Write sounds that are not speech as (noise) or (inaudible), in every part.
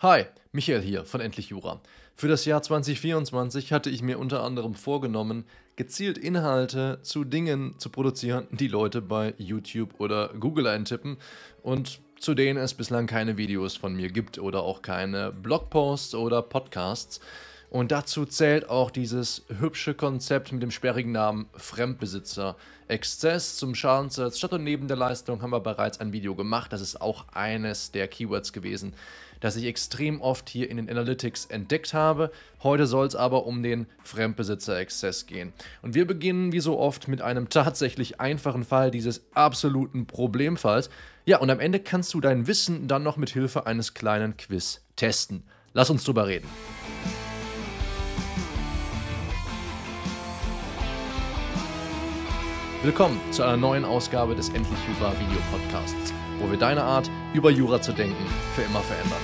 Hi, Michael hier von Endlich Jura. Für das Jahr 2024 hatte ich mir unter anderem vorgenommen, gezielt Inhalte zu Dingen zu produzieren, die Leute bei YouTube oder Google eintippen und zu denen es bislang keine Videos von mir gibt oder auch keine Blogposts oder Podcasts. Und dazu zählt auch dieses hübsche Konzept mit dem sperrigen Namen Fremdbesitzer. Exzess zum Schadensersatz statt und neben der Leistung haben wir bereits ein Video gemacht. Das ist auch eines der Keywords gewesen, das ich extrem oft hier in den Analytics entdeckt habe. Heute soll es aber um den Fremdbesitzer-Exzess gehen. Und wir beginnen wie so oft mit einem tatsächlich einfachen Fall dieses absoluten Problemfalls. Ja, und am Ende kannst du dein Wissen dann noch mit Hilfe eines kleinen Quiz testen. Lass uns drüber reden. Willkommen zu einer neuen Ausgabe des Endlich Jura Video Podcasts, wo wir deine Art, über Jura zu denken, für immer verändern.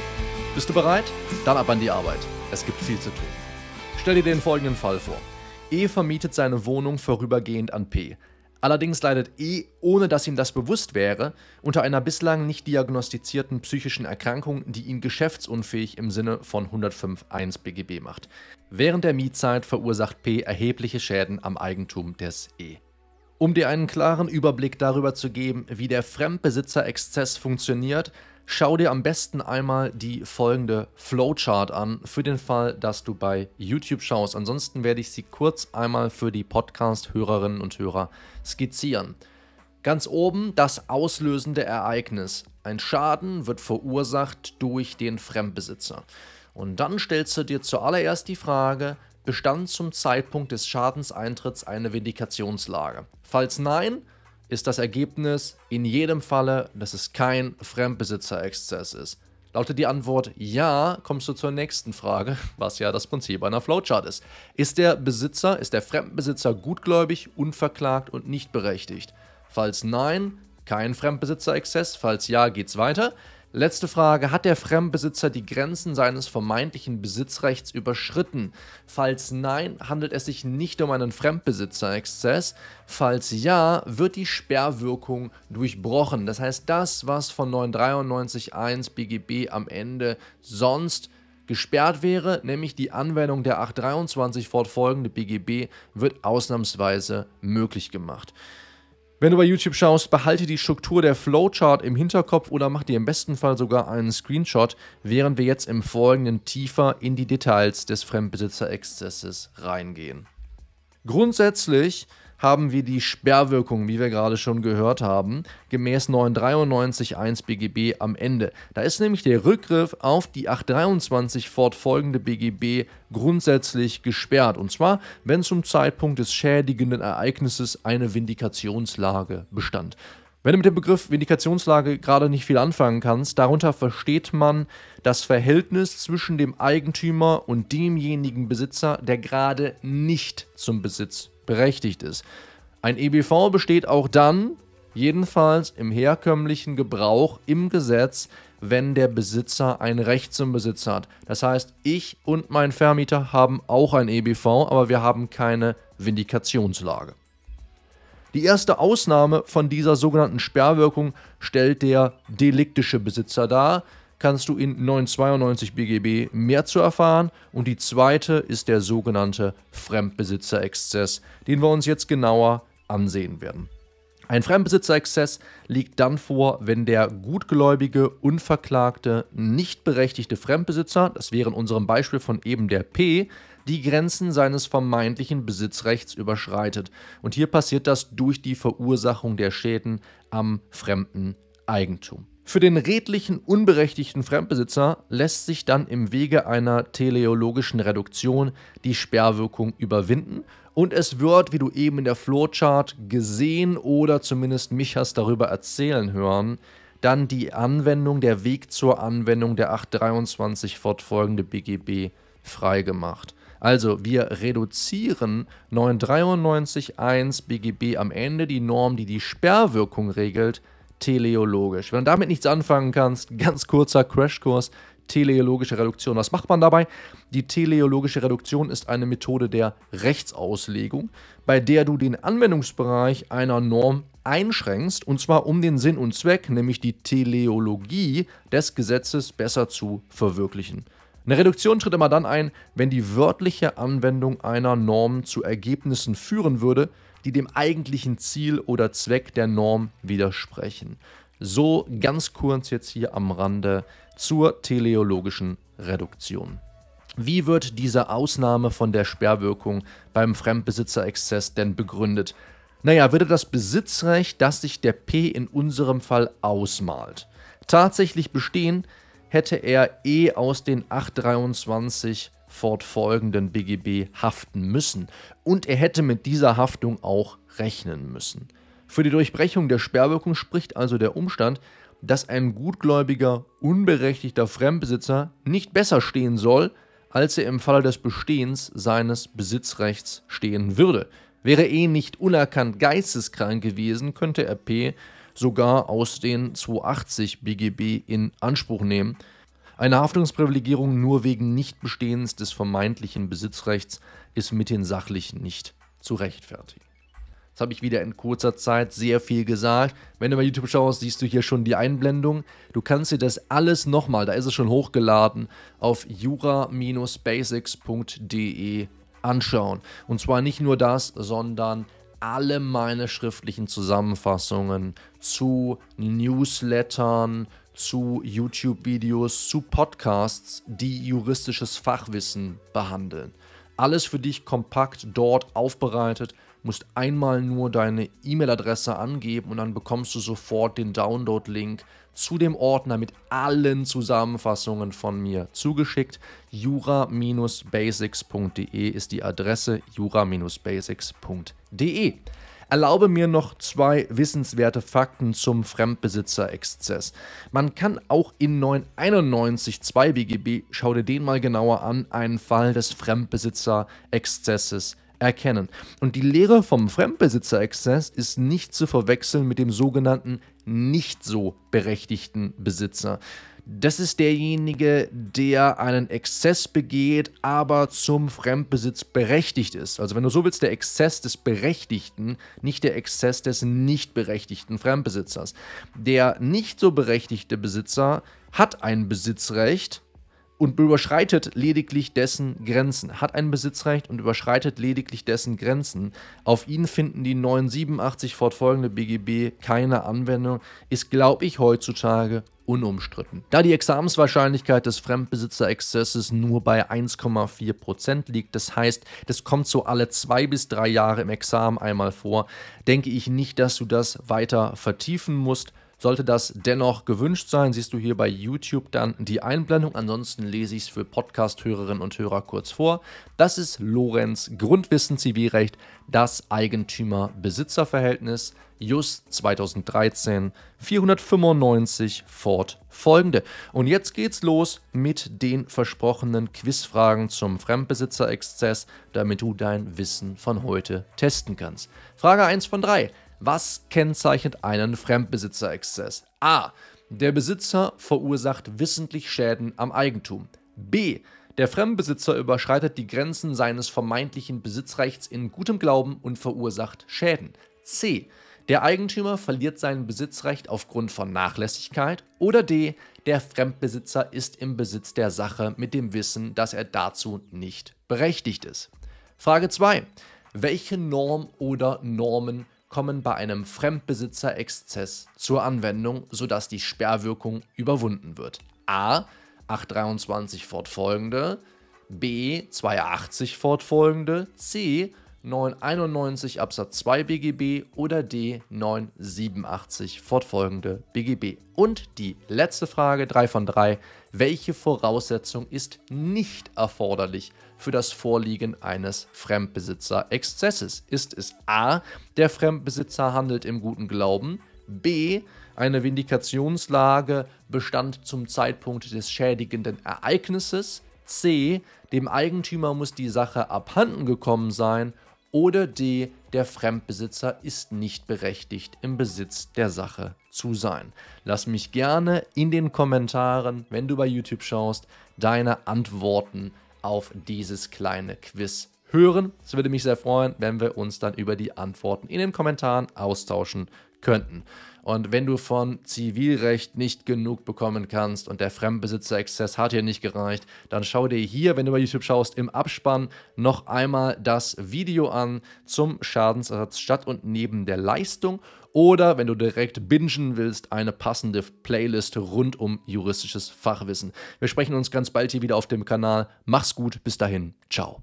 Bist du bereit? Dann ab an die Arbeit. Es gibt viel zu tun. Stell dir den folgenden Fall vor. E vermietet seine Wohnung vorübergehend an P. Allerdings leidet E, ohne dass ihm das bewusst wäre, unter einer bislang nicht diagnostizierten psychischen Erkrankung, die ihn geschäftsunfähig im Sinne von 105.1 BGB macht. Während der Mietzeit verursacht P erhebliche Schäden am Eigentum des E. Um dir einen klaren Überblick darüber zu geben, wie der Fremdbesitzer-Exzess funktioniert, schau dir am besten einmal die folgende Flowchart an, für den Fall, dass du bei YouTube schaust. Ansonsten werde ich sie kurz einmal für die Podcast-Hörerinnen und Hörer skizzieren. Ganz oben das auslösende Ereignis. Ein Schaden wird verursacht durch den Fremdbesitzer. Und dann stellst du dir zuallererst die Frage, bestand zum Zeitpunkt des Schadenseintritts eine Vindikationslage? Falls nein, ist das Ergebnis in jedem Falle, dass es kein Fremdbesitzerexzess ist. Lautet die Antwort ja, kommst du zur nächsten Frage, (laughs) was ja das Prinzip einer Flowchart ist. Ist der Besitzer, ist der Fremdbesitzer gutgläubig, unverklagt und nicht berechtigt? Falls nein, kein Fremdbesitzerexzess, falls ja, geht's weiter. Letzte Frage. Hat der Fremdbesitzer die Grenzen seines vermeintlichen Besitzrechts überschritten? Falls nein, handelt es sich nicht um einen Fremdbesitzerexzess. Falls ja, wird die Sperrwirkung durchbrochen. Das heißt, das, was von 993.1 BGB am Ende sonst gesperrt wäre, nämlich die Anwendung der 823 fortfolgende BGB, wird ausnahmsweise möglich gemacht. Wenn du bei YouTube schaust, behalte die Struktur der Flowchart im Hinterkopf oder mach dir im besten Fall sogar einen Screenshot, während wir jetzt im Folgenden tiefer in die Details des Fremdbesitzerexzesses reingehen. Grundsätzlich haben wir die Sperrwirkung, wie wir gerade schon gehört haben, gemäß 993.1 BGB am Ende. Da ist nämlich der Rückgriff auf die 823 fortfolgende BGB grundsätzlich gesperrt. Und zwar, wenn zum Zeitpunkt des schädigenden Ereignisses eine Vindikationslage bestand. Wenn du mit dem Begriff Vindikationslage gerade nicht viel anfangen kannst, darunter versteht man das Verhältnis zwischen dem Eigentümer und demjenigen Besitzer, der gerade nicht zum Besitz berechtigt ist. Ein EBV besteht auch dann, jedenfalls im herkömmlichen Gebrauch im Gesetz, wenn der Besitzer ein Recht zum Besitz hat. Das heißt, ich und mein Vermieter haben auch ein EBV, aber wir haben keine Vindikationslage. Die erste Ausnahme von dieser sogenannten Sperrwirkung stellt der deliktische Besitzer dar, kannst du in 992 BGB mehr zu erfahren und die zweite ist der sogenannte Fremdbesitzerexzess, den wir uns jetzt genauer ansehen werden. Ein Fremdbesitzerexzess liegt dann vor, wenn der gutgläubige, unverklagte, nicht berechtigte Fremdbesitzer, das wäre in unserem Beispiel von eben der P, die Grenzen seines vermeintlichen Besitzrechts überschreitet. Und hier passiert das durch die Verursachung der Schäden am fremden Eigentum. Für den redlichen, unberechtigten Fremdbesitzer lässt sich dann im Wege einer teleologischen Reduktion die Sperrwirkung überwinden und es wird, wie du eben in der Flowchart gesehen oder zumindest mich hast darüber erzählen hören, dann die Anwendung, der Weg zur Anwendung der 823 fortfolgende BGB freigemacht. Also wir reduzieren 993.1 BGB am Ende die Norm, die die Sperrwirkung regelt, teleologisch. Wenn du damit nichts anfangen kannst, ganz kurzer Crashkurs teleologische Reduktion. Was macht man dabei? Die teleologische Reduktion ist eine Methode der Rechtsauslegung, bei der du den Anwendungsbereich einer Norm einschränkst, und zwar um den Sinn und Zweck, nämlich die Teleologie des Gesetzes besser zu verwirklichen. Eine Reduktion tritt immer dann ein, wenn die wörtliche Anwendung einer Norm zu Ergebnissen führen würde, die dem eigentlichen Ziel oder Zweck der Norm widersprechen. So ganz kurz jetzt hier am Rande zur teleologischen Reduktion. Wie wird diese Ausnahme von der Sperrwirkung beim Fremdbesitzerexzess denn begründet? Naja, würde das Besitzrecht, das sich der P in unserem Fall ausmalt, tatsächlich bestehen, hätte er eh aus den 823 fortfolgenden BGB haften müssen und er hätte mit dieser Haftung auch rechnen müssen. Für die Durchbrechung der Sperrwirkung spricht also der Umstand, dass ein gutgläubiger, unberechtigter Fremdbesitzer nicht besser stehen soll, als er im Falle des Bestehens seines Besitzrechts stehen würde. Wäre E nicht unerkannt geisteskrank gewesen, könnte er P sogar aus den 280 BGB in Anspruch nehmen, eine Haftungsprivilegierung nur wegen Nichtbestehens des vermeintlichen Besitzrechts ist mithin sachlich nicht zu rechtfertigen. Jetzt habe ich wieder in kurzer Zeit sehr viel gesagt. Wenn du bei YouTube schaust, siehst du hier schon die Einblendung. Du kannst dir das alles nochmal, da ist es schon hochgeladen, auf jura-basics.de anschauen. Und zwar nicht nur das, sondern alle meine schriftlichen Zusammenfassungen zu Newslettern, zu YouTube-Videos, zu Podcasts, die juristisches Fachwissen behandeln. Alles für dich kompakt dort aufbereitet, musst einmal nur deine E-Mail-Adresse angeben und dann bekommst du sofort den Download-Link zu dem Ordner mit allen Zusammenfassungen von mir zugeschickt. jura-basics.de ist die Adresse jura-basics.de. Erlaube mir noch zwei wissenswerte Fakten zum Fremdbesitzerexzess. Man kann auch in 991 2 BGB, schau dir den mal genauer an, einen Fall des Fremdbesitzerexzesses erkennen. Und die Lehre vom Fremdbesitzerexzess ist nicht zu verwechseln mit dem sogenannten nicht so berechtigten Besitzer. Das ist derjenige, der einen Exzess begeht, aber zum Fremdbesitz berechtigt ist. Also wenn du so willst, der Exzess des Berechtigten, nicht der Exzess des nicht berechtigten Fremdbesitzers. Der nicht so berechtigte Besitzer hat ein Besitzrecht, und überschreitet lediglich dessen Grenzen, hat ein Besitzrecht und überschreitet lediglich dessen Grenzen. Auf ihn finden die 987 fortfolgende BGB keine Anwendung, ist, glaube ich, heutzutage unumstritten. Da die Examenswahrscheinlichkeit des Fremdbesitzerexzesses nur bei 1,4% liegt, das heißt, das kommt so alle zwei bis drei Jahre im Examen einmal vor, denke ich nicht, dass du das weiter vertiefen musst. Sollte das dennoch gewünscht sein, siehst du hier bei YouTube dann die Einblendung. Ansonsten lese ich es für Podcast-Hörerinnen und Hörer kurz vor. Das ist Lorenz Grundwissen Zivilrecht, das Eigentümer-Besitzer-Verhältnis, Just 2013, 495 fortfolgende. Und jetzt geht's los mit den versprochenen Quizfragen zum Fremdbesitzer-Exzess, damit du dein Wissen von heute testen kannst. Frage 1 von 3. Was kennzeichnet einen Fremdbesitzerexzess? A. Der Besitzer verursacht wissentlich Schäden am Eigentum. B. Der Fremdbesitzer überschreitet die Grenzen seines vermeintlichen Besitzrechts in gutem Glauben und verursacht Schäden. C. Der Eigentümer verliert sein Besitzrecht aufgrund von Nachlässigkeit. Oder D. Der Fremdbesitzer ist im Besitz der Sache mit dem Wissen, dass er dazu nicht berechtigt ist. Frage 2. Welche Norm oder Normen kommen bei einem Fremdbesitzer-Exzess zur Anwendung, sodass die Sperrwirkung überwunden wird. A. 823 fortfolgende, B. 280 fortfolgende, C. 991 Absatz 2 BGB oder D 987 fortfolgende BGB. Und die letzte Frage, 3 von 3, welche Voraussetzung ist nicht erforderlich, für das Vorliegen eines Fremdbesitzer-Exzesses? Ist es A, der Fremdbesitzer handelt im guten Glauben, B, eine Vindikationslage bestand zum Zeitpunkt des schädigenden Ereignisses, C, dem Eigentümer muss die Sache abhanden gekommen sein oder D, der Fremdbesitzer ist nicht berechtigt, im Besitz der Sache zu sein. Lass mich gerne in den Kommentaren, wenn du bei YouTube schaust, deine Antworten auf dieses kleine Quiz hören. Es würde mich sehr freuen, wenn wir uns dann über die Antworten in den Kommentaren austauschen könnten. Und wenn du von Zivilrecht nicht genug bekommen kannst und der Fremdbesitzer-Exzess hat dir nicht gereicht, dann schau dir hier, wenn du bei YouTube schaust, im Abspann noch einmal das Video an zum Schadensersatz statt und neben der Leistung oder wenn du direkt bingen willst, eine passende Playlist rund um juristisches Fachwissen. Wir sprechen uns ganz bald hier wieder auf dem Kanal. Mach's gut, bis dahin, ciao.